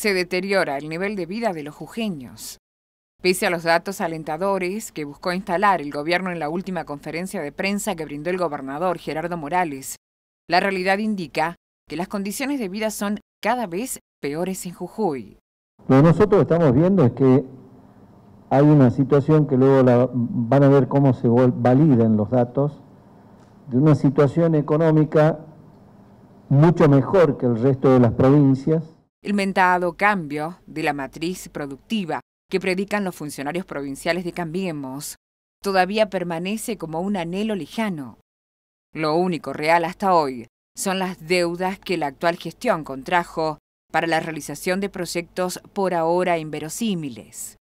se deteriora el nivel de vida de los jujeños. Pese a los datos alentadores que buscó instalar el gobierno en la última conferencia de prensa que brindó el gobernador Gerardo Morales, la realidad indica que las condiciones de vida son cada vez peores en Jujuy. Lo que nosotros estamos viendo es que hay una situación que luego la, van a ver cómo se validan los datos, de una situación económica mucho mejor que el resto de las provincias, el mentado cambio de la matriz productiva que predican los funcionarios provinciales de Cambiemos todavía permanece como un anhelo lejano. Lo único real hasta hoy son las deudas que la actual gestión contrajo para la realización de proyectos por ahora inverosímiles.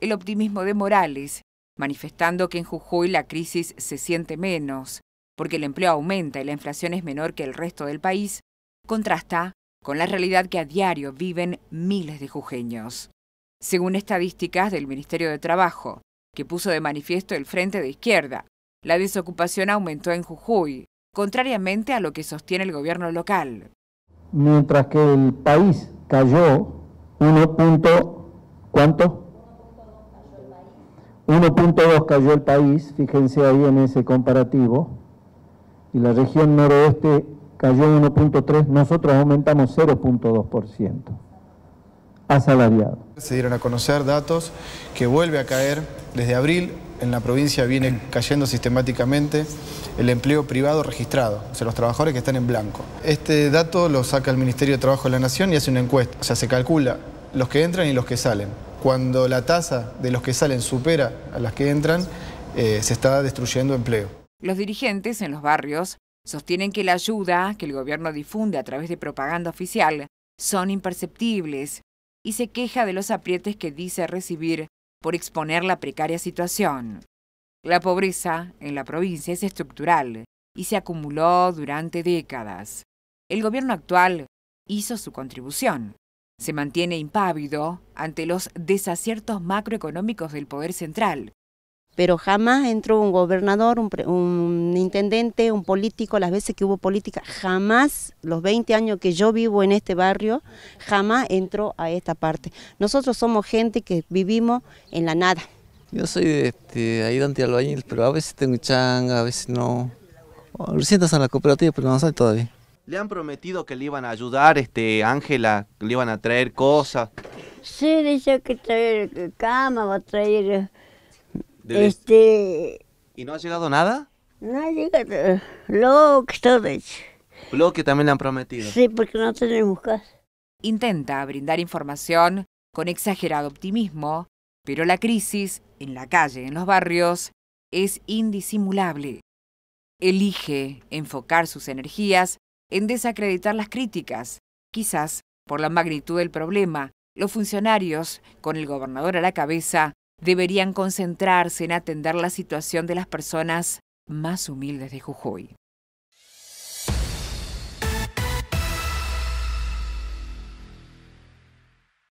El optimismo de Morales, manifestando que en Jujuy la crisis se siente menos, porque el empleo aumenta y la inflación es menor que el resto del país, contrasta con la realidad que a diario viven miles de jujeños. Según estadísticas del Ministerio de Trabajo, que puso de manifiesto el Frente de Izquierda, la desocupación aumentó en Jujuy, contrariamente a lo que sostiene el gobierno local. Mientras que el país cayó 1. ¿cuánto? 1.2 cayó el país, fíjense ahí en ese comparativo, y la región noroeste cayó 1.3, nosotros aumentamos 0.2% asalariado. Se dieron a conocer datos que vuelve a caer desde abril. En la provincia viene cayendo sistemáticamente el empleo privado registrado, o sea, los trabajadores que están en blanco. Este dato lo saca el Ministerio de Trabajo de la Nación y hace una encuesta. O sea, se calcula los que entran y los que salen. Cuando la tasa de los que salen supera a las que entran, eh, se está destruyendo empleo. Los dirigentes en los barrios Sostienen que la ayuda que el gobierno difunde a través de propaganda oficial son imperceptibles y se queja de los aprietes que dice recibir por exponer la precaria situación. La pobreza en la provincia es estructural y se acumuló durante décadas. El gobierno actual hizo su contribución. Se mantiene impávido ante los desaciertos macroeconómicos del poder central pero jamás entró un gobernador, un, intendente, un político, las veces que hubo política, jamás, los 20 años que yo vivo en este barrio, jamás entró a esta parte. Nosotros somos gente que vivimos en la nada. Yo soy este, de ahí ayudante albañil, pero a veces tengo changa, a veces no. Recién estás en la cooperativa, pero no sale todavía. ¿Le han prometido que le iban a ayudar, este Ángela, que le iban a traer cosas? Sí, dice que traer cama, va a traer este... ¿Y no ha llegado nada? No ha llegado. Block storage. también le han prometido. Sí, porque no tenemos casa. Intenta brindar información con exagerado optimismo, pero la crisis, en la calle, en los barrios, es indisimulable. Elige enfocar sus energías en desacreditar las críticas, quizás por la magnitud del problema, los funcionarios, con el gobernador a la cabeza, deberían concentrarse en atender la situación de las personas más humildes de Jujuy.